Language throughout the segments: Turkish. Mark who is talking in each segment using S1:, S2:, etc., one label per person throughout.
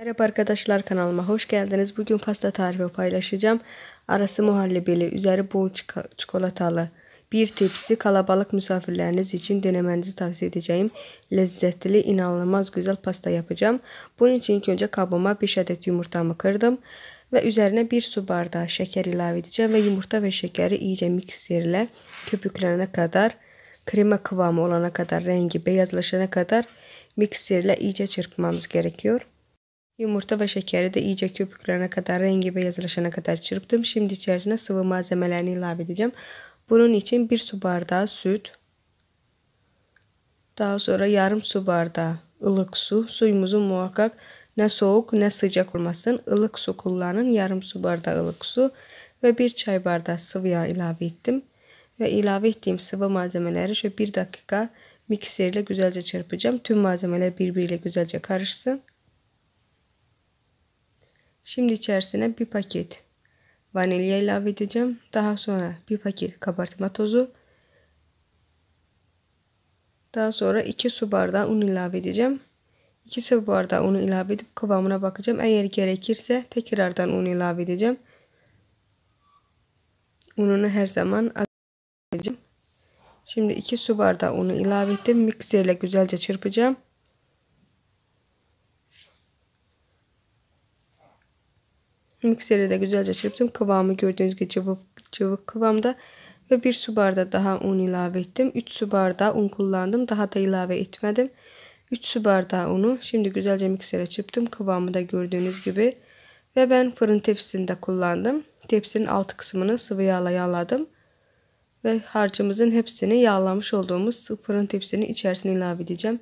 S1: Merhaba arkadaşlar kanalıma hoş geldiniz. Bugün pasta tarifi paylaşacağım. Arası muhallebili, üzeri bol çikolatalı bir tepsi kalabalık misafirleriniz için denemenizi tavsiye edeceğim. Lezzetli, inanılmaz güzel pasta yapacağım. Bunun için ilk önce kabıma 5 adet yumurtamı kırdım ve üzerine 1 su bardağı şeker ilave edeceğim ve yumurta ve şekeri iyice mikserle köpüklənənə kadar krema kıvamı olana qədər, rəngi beyazlaşana kadar mikserle iyice çırpmamız gerekiyor. Yumurta ve şekeri de iyice köpüklerine kadar rengi beyazlaşana kadar çırptım. Şimdi içerisine sıvı malzemelerini ilave edeceğim. Bunun için bir su bardağı süt. Daha sonra yarım su bardağı ılık su. Suyumuzu muhakkak ne soğuk ne sıcak olmasın. Ilık su kullanın. Yarım su bardağı ılık su ve bir çay bardağı sıvı yağ ilave ettim. Ve ilave ettiğim sıvı malzemeleri şöyle bir dakika mikserle güzelce çırpacağım. Tüm malzemeler birbiriyle güzelce karışsın. Şimdi içerisine bir paket vanilya ilave edeceğim. Daha sonra bir paket kabartma tozu. Daha sonra 2 su bardağı un ilave edeceğim. 2 su bardağı unu ilave edip kıvamına bakacağım. Eğer gerekirse tekrardan un ilave edeceğim. Ununu her zaman edeceğim. Şimdi 2 su bardağı unu ilave ettim. Mikserle güzelce çırpacağım. Mikseri de güzelce çırptım. Kıvamı gördüğünüz gibi cıvık, cıvık kıvamda. Ve bir su bardağı daha un ilave ettim. 3 su bardağı un kullandım. Daha da ilave etmedim. 3 su bardağı unu. Şimdi güzelce miksere çırptım. Kıvamı da gördüğünüz gibi. Ve ben fırın tepsisinde kullandım. Tepsinin alt kısmını sıvı yağla yağladım. Ve harcımızın hepsini yağlamış olduğumuz fırın tepsinin içerisine ilave edeceğim.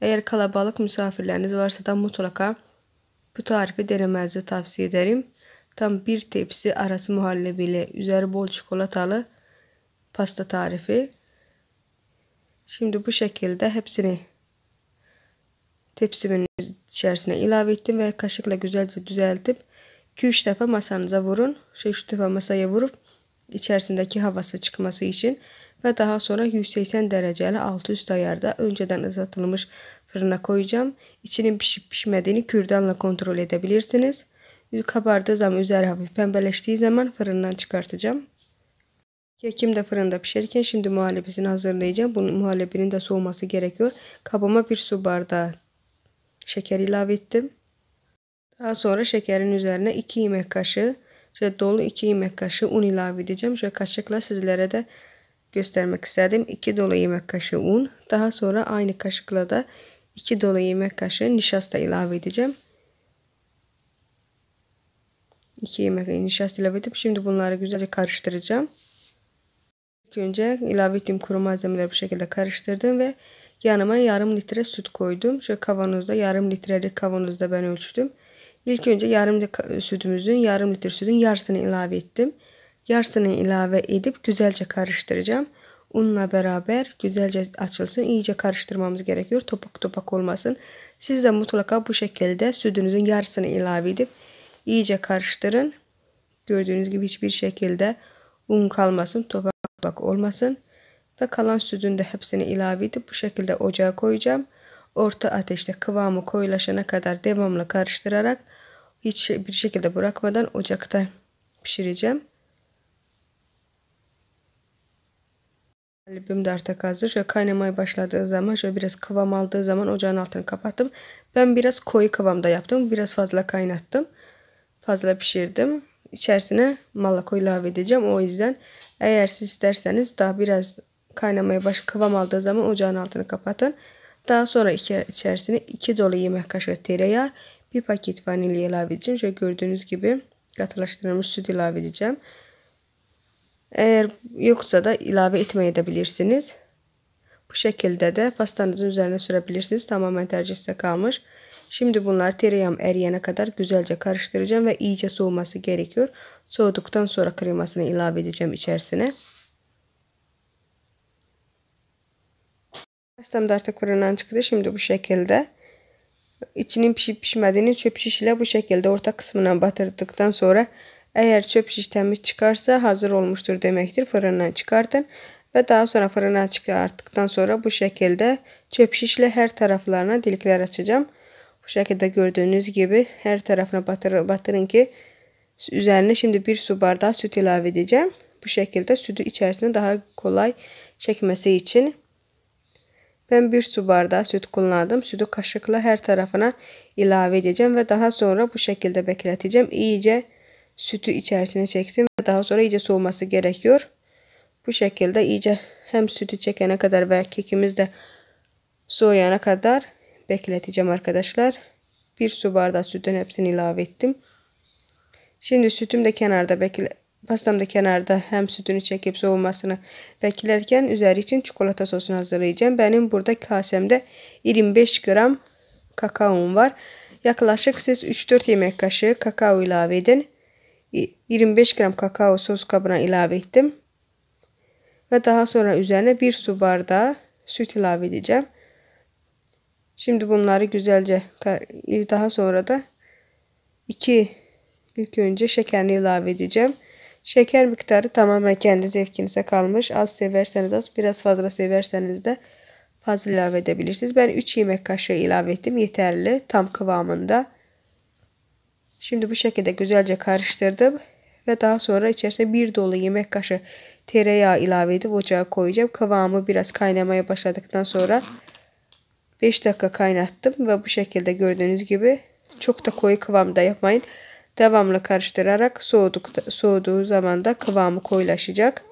S1: Eğer kalabalık misafirleriniz varsa da mutlaka bu tarifi denemenizi tavsiye ederim. Tam bir tepsi arası muhallebiyle üzeri bol çikolatalı pasta tarifi. Şimdi bu şekilde hepsini tepsimin içerisine ilave ettim ve kaşıkla güzelce düzeltip 2-3 defa masanıza vurun. 3 defa masaya vurup içerisindeki havası çıkması için ve daha sonra 180 dereceli altı üst ayarda önceden ısıtılmış fırına koyacağım. İçinin pişip pişmediğini kürdanla kontrol edebilirsiniz. Kabardığı zaman üzeri hafif pembeleştiği zaman fırından çıkartacağım. Kekim de fırında pişerken şimdi muhallebisini hazırlayacağım. Bunun muhallebinin de soğuması gerekiyor. Kabıma bir su bardağı şeker ilave ettim. Daha sonra şekerin üzerine 2 yemek kaşığı şöyle dolu 2 yemek kaşığı un ilave edeceğim. Şöyle kaşıkla sizlere de göstermek istedim. 2 dolu yemek kaşığı un. Daha sonra aynı kaşıkla da 2 dolu yemek kaşığı nişasta ilave edeceğim. 2 yemek nişasta ilave edip şimdi bunları güzelce karıştıracağım. İlk önce ilave ettiğim kuru malzemeleri bu şekilde karıştırdım ve yanıma yarım litre süt koydum. Şöyle kavanozda yarım litrelik kavanozda ben ölçtüm. İlk önce yarım litre sütümüzün yarım litre sütün yarısını ilave ettim. Yarısını ilave edip güzelce karıştıracağım. Unla beraber güzelce açılsın. İyice karıştırmamız gerekiyor. Topak topak olmasın. Siz de mutlaka bu şekilde sütünüzün yarısını ilave edip iyice karıştırın. Gördüğünüz gibi hiçbir şekilde un kalmasın. Topak topak olmasın. Ve kalan sütün de hepsini ilave edip bu şekilde ocağa koyacağım. Orta ateşte kıvamı koyulaşana kadar devamlı karıştırarak hiçbir şekilde bırakmadan ocakta pişireceğim. Albüm de artık hazır. Şöyle kaynamaya başladığı zaman şöyle biraz kıvam aldığı zaman ocağın altını kapattım. Ben biraz koyu kıvamda yaptım. Biraz fazla kaynattım. Fazla pişirdim. İçerisine malakoyu ilave edeceğim. O yüzden eğer siz isterseniz daha biraz kaynamaya baş kıvam aldığı zaman ocağın altını kapatın. Daha sonra içerisine 2 dolu yemek kaşığı tereyağı, bir paket vanilya ilave edeceğim. Şöyle gördüğünüz gibi katılaştırılmış süt ilave edeceğim. Eğer yoksa da ilave etmeye de bilirsiniz. Bu şekilde de pastanızın üzerine sürebilirsiniz. Tamamen tercih size kalmış. Şimdi bunlar tereyağım eriyene kadar güzelce karıştıracağım ve iyice soğuması gerekiyor. Soğuduktan sonra kremasını ilave edeceğim içerisine. Pastam da artık fırından çıktı. Şimdi bu şekilde içinin pişip pişmediğini çöp şişle bu şekilde orta kısmına batırdıktan sonra eğer çöp şiş temiz çıkarsa hazır olmuştur demektir. Fırından çıkartın ve daha sonra fırına çıkarttıktan sonra bu şekilde çöp şişle her taraflarına delikler açacağım. Bu şekilde gördüğünüz gibi her tarafına batırın ki üzerine şimdi bir su bardağı süt ilave edeceğim. Bu şekilde sütü içerisine daha kolay çekmesi için ben bir su bardağı süt kullandım. Sütü kaşıkla her tarafına ilave edeceğim ve daha sonra bu şekilde bekleteceğim. İyice sütü içerisine çeksin ve daha sonra iyice soğuması gerekiyor. Bu şekilde iyice hem sütü çekene kadar ve kekimiz de soğuyana kadar bekleteceğim arkadaşlar. Bir su bardağı sütün hepsini ilave ettim. Şimdi sütüm de kenarda bekle pastam da kenarda hem sütünü çekip soğumasını beklerken üzeri için çikolata sosunu hazırlayacağım. Benim burada kasemde 25 gram kakaom var. Yaklaşık siz 3-4 yemek kaşığı kakao ilave edin. 25 gram kakao sos kabına ilave ettim. Ve daha sonra üzerine bir su bardağı süt ilave edeceğim. Şimdi bunları güzelce daha sonra da 2 ilk önce şekerini ilave edeceğim. Şeker miktarı tamamen kendi zevkinize kalmış. Az severseniz az, biraz fazla severseniz de fazla ilave edebilirsiniz. Ben 3 yemek kaşığı ilave ettim. Yeterli, tam kıvamında. Şimdi bu şekilde güzelce karıştırdım ve daha sonra içerisine bir dolu yemek kaşığı tereyağı ilave edip ocağa koyacağım. Kıvamı biraz kaynamaya başladıktan sonra 5 dakika kaynattım ve bu şekilde gördüğünüz gibi çok da koyu kıvamda yapmayın. Devamlı karıştırarak soğuduk, soğuduğu zaman da kıvamı koyulaşacak.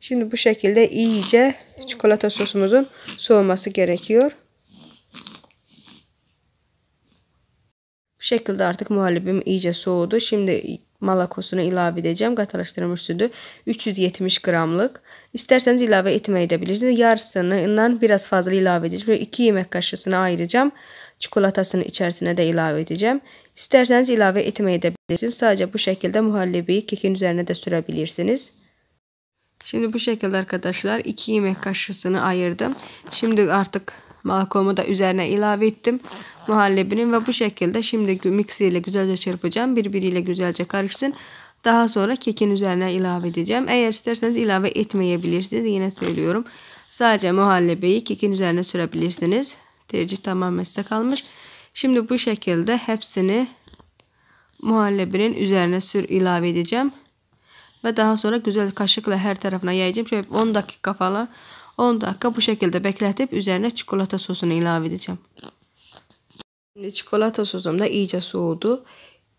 S1: Şimdi bu şekilde iyice çikolata sosumuzun soğuması gerekiyor. şekilde artık muhallebim iyice soğudu. Şimdi malakosunu ilave edeceğim. Qatılaşdırılmış südü 370 gramlık. İsterseniz ilave etməyi de bilirsiniz. Yarısından biraz fazla ilave edeceğim. 2 yemek kaşısını ayıracağım. Çikolatasını içerisine de ilave edeceğim. İsterseniz ilave etməyi de bilirsiniz. Sadece bu şekilde muhallebiyi kekin üzerine de sürebilirsiniz. Şimdi bu şekilde arkadaşlar 2 yemek kaşısını ayırdım. Şimdi artık Malcolm'u da üzerine ilave ettim. Muhallebinin ve bu şekilde şimdi mixiyle güzelce çırpacağım. Birbiriyle güzelce karışsın. Daha sonra kekin üzerine ilave edeceğim. Eğer isterseniz ilave etmeyebilirsiniz. Yine söylüyorum. Sadece muhallebiyi kekin üzerine sürebilirsiniz. Tercih tamamen size kalmış. Şimdi bu şekilde hepsini muhallebinin üzerine sür ilave edeceğim. Ve daha sonra güzel kaşıkla her tarafına yayacağım. Şöyle 10 dakika falan 10 dakika bu şekilde bekletip üzerine çikolata sosunu ilave edeceğim. Şimdi çikolata sosum da iyice soğudu.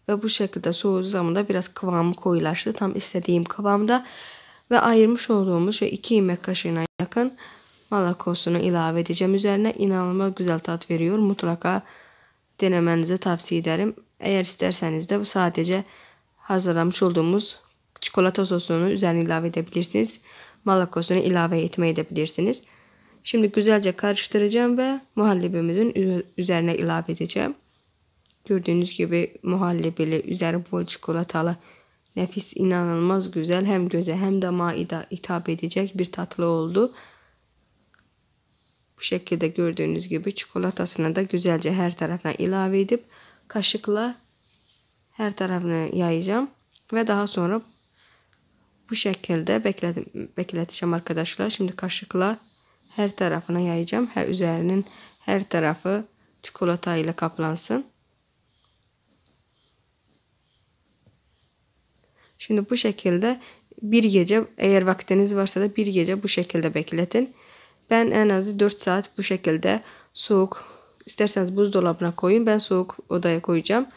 S1: Ve bu şekilde soğuduğu zaman da biraz kıvamı koyulaştı. Tam istediğim kıvamda. Ve ayırmış olduğumuz şu 2 yemek kaşığına yakın malakosunu ilave edeceğim. Üzerine inanılmaz güzel tat veriyor. Mutlaka denemenizi tavsiye ederim. Eğer isterseniz de sadece hazırlamış olduğumuz çikolata sosunu üzerine ilave edebilirsiniz malakosunu ilave etmeyi de bilirsiniz. Şimdi güzelce karıştıracağım ve muhallebimizin üzerine ilave edeceğim. Gördüğünüz gibi muhallebili, üzeri bol çikolatalı, nefis, inanılmaz güzel, hem göze hem damağa hitap edecek bir tatlı oldu. Bu şekilde gördüğünüz gibi çikolatasını da güzelce her tarafına ilave edip kaşıkla her tarafını yayacağım ve daha sonra bu şekilde bekledim, bekleteceğim arkadaşlar. Şimdi kaşıkla her tarafına yayacağım. Her üzerinin her tarafı çikolata ile kaplansın. Şimdi bu şekilde bir gece eğer vaktiniz varsa da bir gece bu şekilde bekletin. Ben en azı 4 saat bu şekilde soğuk isterseniz buzdolabına koyun. Ben soğuk odaya koyacağım.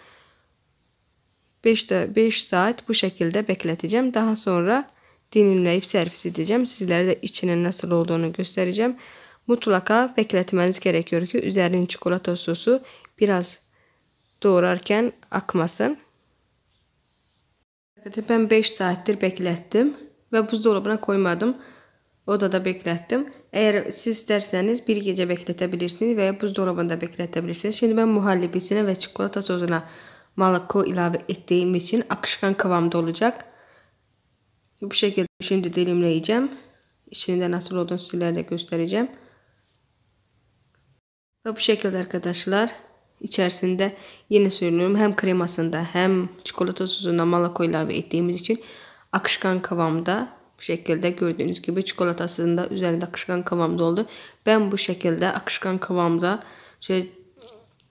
S1: 5, 5 saat bu şekilde bekleteceğim. Daha sonra dilimleyip servis edeceğim. Sizlere de içinin nasıl olduğunu göstereceğim. Mutlaka bekletmeniz gerekiyor ki üzerinin çikolata sosu biraz doğrarken akmasın. Ben 5 saattir beklettim ve buzdolabına koymadım. Odada beklettim. Eğer siz istərsəniz bir gece bekletebilirsiniz bilirsiniz buzdolabında bekletebilirsiniz. Şimdi ben mühallibisinə ve çikolata sosuna malako ilave ettiğim için akışkan kıvamda olacak. Bu şekilde şimdi dilimleyeceğim. İçinde nasıl olduğunu sizlere göstereceğim. Ve bu şekilde arkadaşlar içerisinde yine söylüyorum hem kremasında hem çikolata sosunda malako ilave ettiğimiz için akışkan kıvamda bu şekilde gördüğünüz gibi çikolatasında üzerinde akışkan kıvamda oldu. Ben bu şekilde akışkan kıvamda şöyle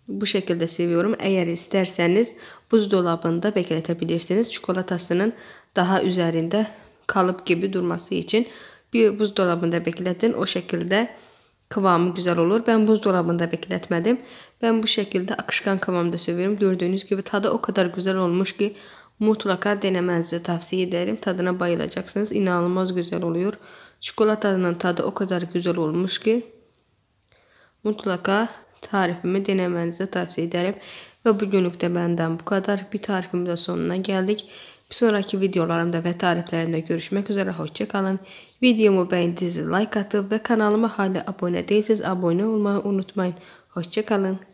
S1: bu şekilde seviyorum. Eğer isterseniz buzdolabında bekletebilirsiniz. Çikolatasının daha üzerinde kalıp gibi durması için bir buzdolabında bekletin. O şekilde kıvamı güzel olur. Ben buzdolabında bekletmedim. Ben bu şekilde akışkan kıvamda seviyorum. Gördüğünüz gibi tadı o kadar güzel olmuş ki mutlaka denemenizi tavsiye ederim. Tadına bayılacaksınız. İnanılmaz güzel oluyor. Çikolatanın tadı o kadar güzel olmuş ki mutlaka Tarifimi denəmənizi tavsiyə edərəm. Və bugünlük də məndən bu qədər. Bir tarifimizə sonuna gəldik. Bir sonraki videolarımda və tariflərimdə görüşmək üzrə. Hoşça qalın. Videomu bəyəndiniz, like atıb və kanalıma hala abunə deyilsiniz, abunə olmağı unutmayın. Hoşça qalın.